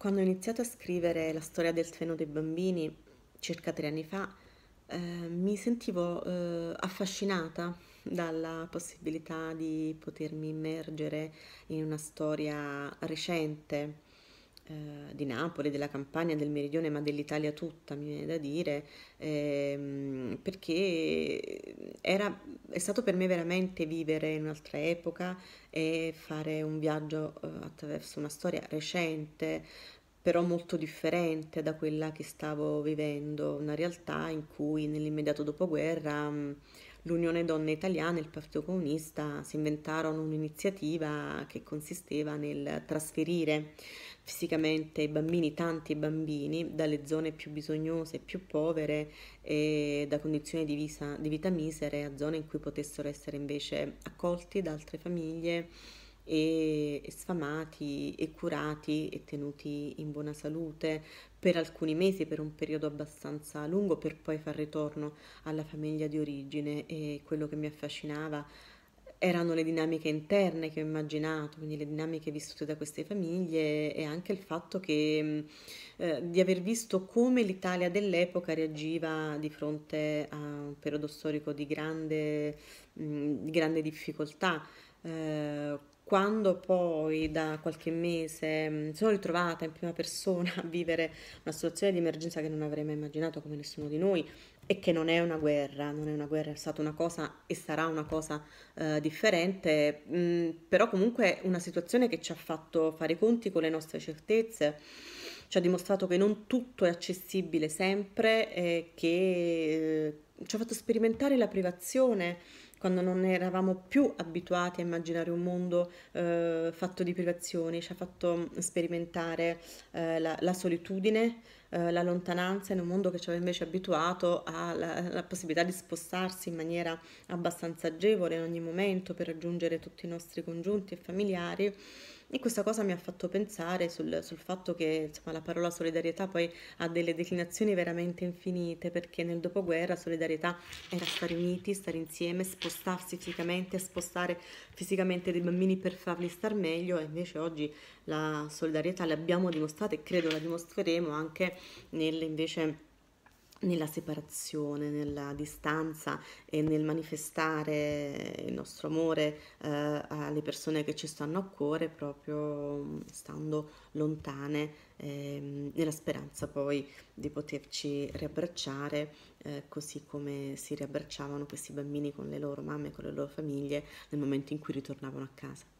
Quando ho iniziato a scrivere la storia del treno dei bambini, circa tre anni fa, eh, mi sentivo eh, affascinata dalla possibilità di potermi immergere in una storia recente eh, di Napoli, della Campania, del Meridione, ma dell'Italia tutta, mi viene da dire, ehm, perché era, è stato per me veramente vivere in un'altra epoca e fare un viaggio eh, attraverso una storia recente, però molto differente da quella che stavo vivendo, una realtà in cui nell'immediato dopoguerra mm, l'Unione Donne Italiana e il Partito Comunista si inventarono un'iniziativa che consisteva nel trasferire fisicamente i bambini, tanti bambini, dalle zone più bisognose, più povere e da condizioni di, visa, di vita misere a zone in cui potessero essere invece accolti da altre famiglie e, sfamati e curati e tenuti in buona salute per alcuni mesi, per un periodo abbastanza lungo, per poi far ritorno alla famiglia di origine e quello che mi affascinava erano le dinamiche interne che ho immaginato, quindi le dinamiche vissute da queste famiglie e anche il fatto che, eh, di aver visto come l'Italia dell'epoca reagiva di fronte a un periodo storico di grande, mh, di grande difficoltà, eh, quando poi da qualche mese mm, mi sono ritrovata in prima persona a vivere una situazione di emergenza che non avrei mai immaginato come nessuno di noi e che non è una guerra, non è una guerra, è stata una cosa e sarà una cosa uh, differente, mh, mm, però comunque una situazione che ci ha fatto fare i conti con le nostre certezze, ci ha dimostrato che non tutto è accessibile sempre, eh, che eh, ci ha fatto sperimentare la privazione quando non eravamo più abituati a immaginare un mondo eh, fatto di privazioni, ci ha fatto sperimentare eh, la, la solitudine, eh, la lontananza in un mondo che ci aveva invece abituato alla possibilità di spostarsi in maniera abbastanza agevole in ogni momento per raggiungere tutti i nostri congiunti e familiari. E questa cosa mi ha fatto pensare sul, sul fatto che insomma, la parola solidarietà poi ha delle declinazioni veramente infinite, perché nel dopoguerra solidarietà era stare uniti, stare insieme, spostarsi fisicamente, spostare fisicamente dei bambini per farli star meglio, e invece oggi la solidarietà l'abbiamo dimostrata e credo la dimostreremo anche nelle invece nella separazione, nella distanza e nel manifestare il nostro amore eh, alle persone che ci stanno a cuore proprio mm, stando lontane eh, nella speranza poi di poterci riabbracciare eh, così come si riabbracciavano questi bambini con le loro mamme, con le loro famiglie nel momento in cui ritornavano a casa.